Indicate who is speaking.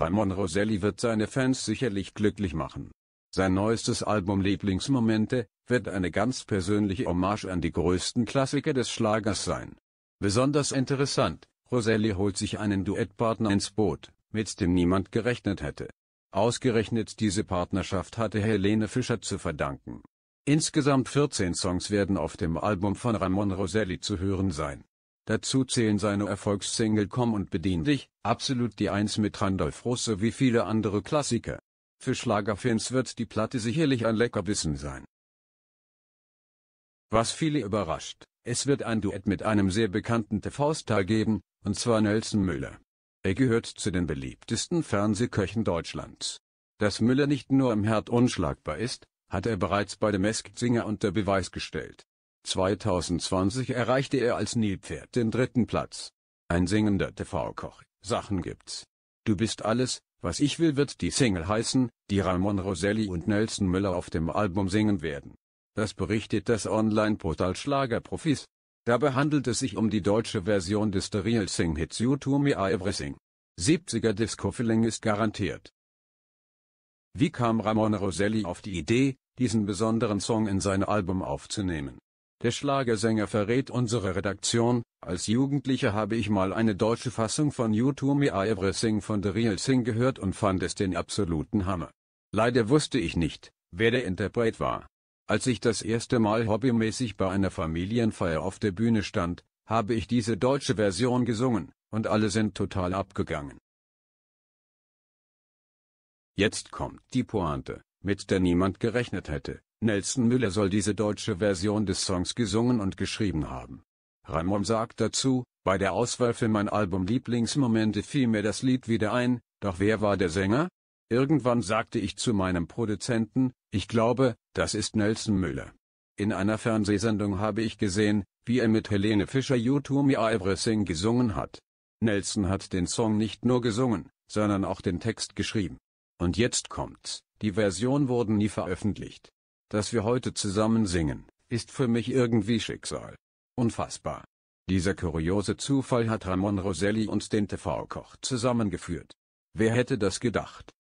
Speaker 1: Ramon Roselli wird seine Fans sicherlich glücklich machen. Sein neuestes Album Lieblingsmomente wird eine ganz persönliche Hommage an die größten Klassiker des Schlagers sein. Besonders interessant, Roselli holt sich einen Duettpartner ins Boot, mit dem niemand gerechnet hätte. Ausgerechnet diese Partnerschaft hatte Helene Fischer zu verdanken. Insgesamt 14 Songs werden auf dem Album von Ramon Roselli zu hören sein. Dazu zählen seine Erfolgssingle Komm und bedien dich, absolut die Eins mit Randolph Russe wie viele andere Klassiker. Für Schlagerfans wird die Platte sicherlich ein Leckerbissen sein. Was viele überrascht, es wird ein Duett mit einem sehr bekannten TV-Star geben, und zwar Nelson Müller. Er gehört zu den beliebtesten Fernsehköchen Deutschlands. Dass Müller nicht nur im Herd unschlagbar ist, hat er bereits bei dem Masked Singer unter Beweis gestellt. 2020 erreichte er als Nilpferd den dritten Platz. Ein singender TV-Koch, Sachen gibt's. Du bist alles, was ich will wird die Single heißen, die Ramon Roselli und Nelson Müller auf dem Album singen werden. Das berichtet das Online-Portal Schlagerprofis. Dabei handelt es sich um die deutsche Version des The Real Sing Hits You To Me Everything. 70er Disco-Feeling ist garantiert. Wie kam Ramon Roselli auf die Idee, diesen besonderen Song in sein Album aufzunehmen? Der Schlagersänger verrät unsere Redaktion, als Jugendlicher habe ich mal eine deutsche Fassung von You To Me Everything von The Real Thing gehört und fand es den absoluten Hammer. Leider wusste ich nicht, wer der Interpret war. Als ich das erste Mal hobbymäßig bei einer Familienfeier auf der Bühne stand, habe ich diese deutsche Version gesungen, und alle sind total abgegangen. Jetzt kommt die Pointe, mit der niemand gerechnet hätte. Nelson Müller soll diese deutsche Version des Songs gesungen und geschrieben haben. Ramon sagt dazu, bei der Auswahl für mein Album Lieblingsmomente fiel mir das Lied wieder ein, doch wer war der Sänger? Irgendwann sagte ich zu meinem Produzenten, ich glaube, das ist Nelson Müller. In einer Fernsehsendung habe ich gesehen, wie er mit Helene Fischer You To Me Everything gesungen hat. Nelson hat den Song nicht nur gesungen, sondern auch den Text geschrieben. Und jetzt kommt's, die Version wurde nie veröffentlicht dass wir heute zusammen singen, ist für mich irgendwie Schicksal. Unfassbar. Dieser kuriose Zufall hat Ramon Roselli und den TV-Koch zusammengeführt. Wer hätte das gedacht?